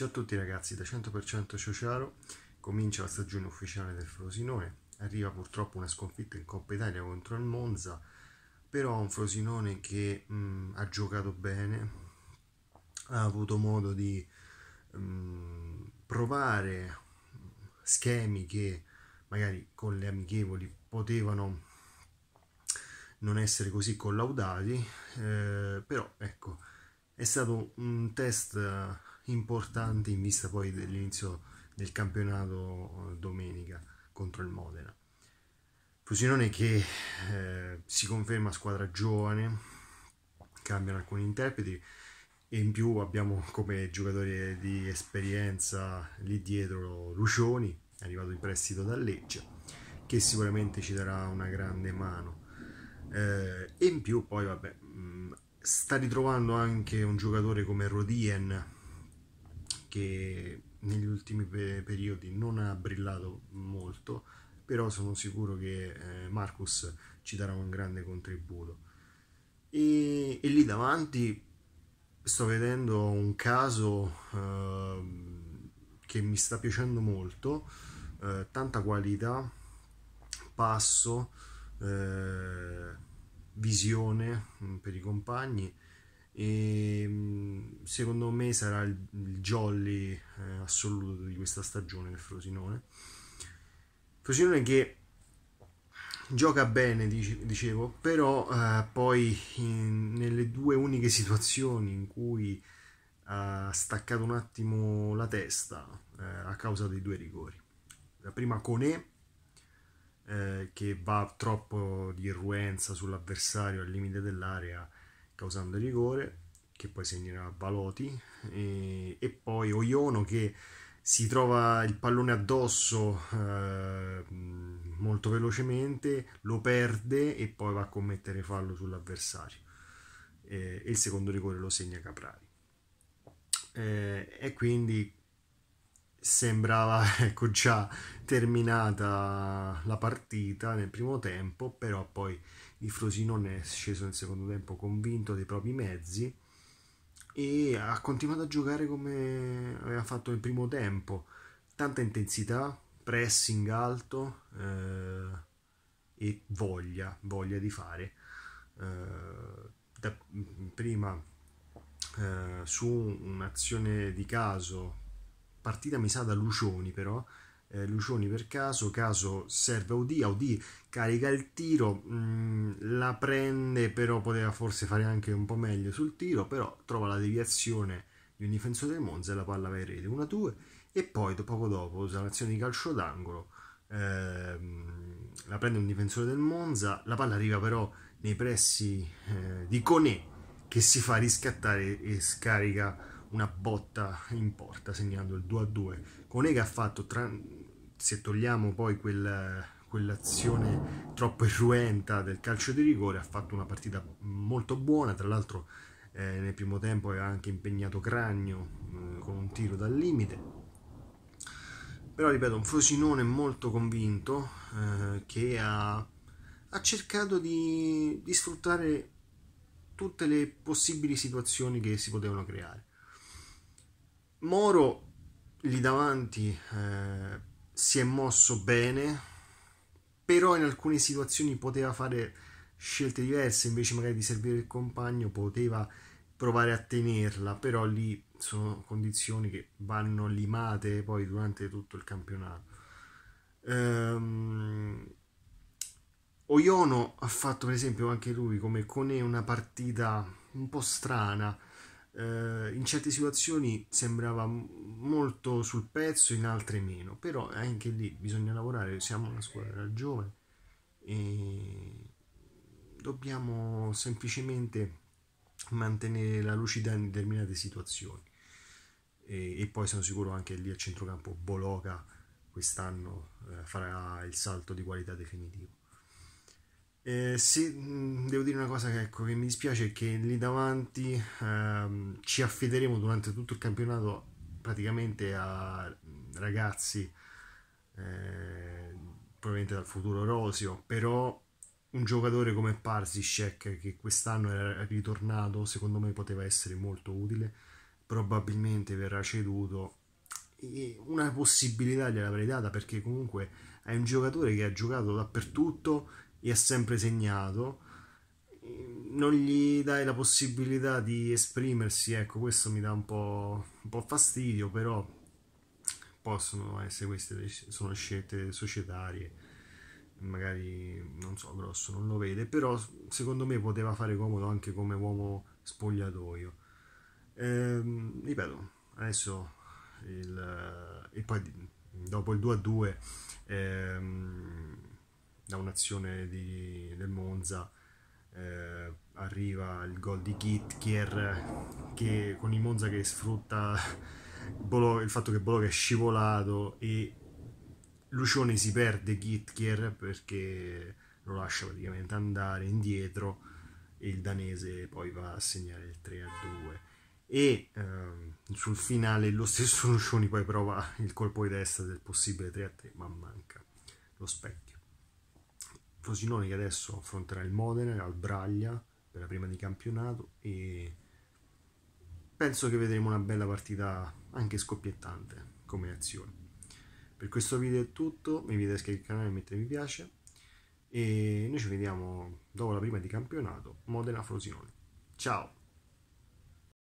Ciao a tutti ragazzi, da 100% Ciociaro comincia la stagione ufficiale del Frosinone, arriva purtroppo una sconfitta in Coppa Italia contro il Monza, però un Frosinone che mh, mm, ha giocato bene, ha avuto modo di mh, mm, provare schemi che magari con le amichevoli potevano non essere così collaudati, eh, però ecco, è stato un test importante in vista poi dell'inizio del campionato eh, domenica contro il Modena. Frosinone che eh, si conferma squadra giovane, cambiano alcuni interpreti e in più abbiamo come giocatore di esperienza lì dietro Lucioni, arrivato in prestito da Lecce, che sicuramente ci darà una grande mano. Eh, e in più poi vabbè, mm, sta ritrovando anche un giocatore come Rodien che negli ultimi periodi non ha brillato molto, però sono sicuro che eh, Marcus ci darà un grande contributo. E, e lì davanti sto vedendo un caso eh, che mi sta piacendo molto, eh, tanta qualità, passo, eh, visione mm, per i compagni e ehm, secondo me sarà il, il jolly eh, assoluto di questa stagione del Frosinone. Frosinone che gioca bene, dice, dicevo, però eh, poi in, nelle due uniche situazioni in cui ha staccato un attimo la testa eh, a causa dei due rigori. La prima con E, eh, che va troppo di irruenza sull'avversario al limite dell'area causando il rigore che poi segnerà Baloti e, e poi Oiono che si trova il pallone addosso eh, molto velocemente, lo perde e poi va a commettere fallo sull'avversario eh, e il secondo rigore lo segna Caprari. Eh, e quindi sembrava ecco, già terminata la partita nel primo tempo, però poi il Frosinone è sceso nel secondo tempo convinto dei propri mezzi e ha continuato a giocare come aveva fatto nel primo tempo, tanta intensità, pressing alto eh, e voglia, voglia di fare. Eh, da, prima eh, su un'azione di caso, partita mi sa da Lucioni però, eh, Lucioni per caso, caso serve Audi, Audi carica il tiro, mh, mm, la prende però poteva forse fare anche un po' meglio sul tiro, però trova la deviazione di un difensore del Monza e la palla va in rete 1-2 e poi poco dopo usa un'azione di calcio d'angolo, ehm, la prende un difensore del Monza, la palla arriva però nei pressi eh, di Conè che si fa riscattare e scarica una botta in porta segnando il 2 a 2. Cone ha fatto, tra, se togliamo poi quel, quell'azione troppo irruenta del calcio di rigore, ha fatto una partita molto buona. Tra l'altro, eh, nel primo tempo aveva anche impegnato Cragno eh, con un tiro dal limite. Però ripeto, un Frosinone molto convinto eh, che ha, ha cercato di, di sfruttare tutte le possibili situazioni che si potevano creare Moro lì davanti eh, si è mosso bene, però in alcune situazioni poteva fare scelte diverse, invece magari di servire il compagno poteva provare a tenerla, però lì sono condizioni che vanno limate poi durante tutto il campionato. Ehm, Oyono ha fatto per esempio anche lui come Cone una partita un po' strana, eh, in certe situazioni sembrava molto sul pezzo, in altre meno, però anche lì bisogna lavorare, siamo una squadra giovane e dobbiamo semplicemente mantenere la lucidità in determinate situazioni e, e poi sono sicuro anche lì a centrocampo Boloca quest'anno eh, farà il salto di qualità definitivo. Eh, sì, mm, devo dire una cosa che, ecco, che mi dispiace è che lì davanti ehm, ci affideremo durante tutto il campionato praticamente a ragazzi eh, probabilmente dal futuro Rosio, però un giocatore come Parsiscek che quest'anno era ritornato secondo me poteva essere molto utile, probabilmente verrà ceduto una possibilità gliel'avrei data perché comunque è un giocatore che ha giocato dappertutto gli ha sempre segnato, non gli dai la possibilità di esprimersi, ecco, questo mi dà un po', un po fastidio, però possono essere queste le, sono scelte societarie, magari non so, Grosso non lo vede, però secondo me poteva fare comodo anche come uomo spogliatoio. Ehm, ripeto, adesso il, e poi dopo il 2 a 2 ehm, da un'azione di, del Monza eh, arriva il gol di Kitkier che con il Monza che sfrutta Bologna, il fatto che Bologna è scivolato e Lucione si perde Kitkier perché lo lascia praticamente andare indietro e il danese poi va a segnare il 3 a 2 e ehm, sul finale lo stesso Lucioni poi prova il colpo di testa del possibile 3 a 3 ma manca lo specchio Frosinone che adesso affronterà il Modena al Braglia per la prima di campionato e penso che vedremo una bella partita anche scoppiettante come azione. Per questo video è tutto, mi a iscrivervi al canale e mettete mi piace e noi ci vediamo dopo la prima di campionato Modena Frosinone. Ciao!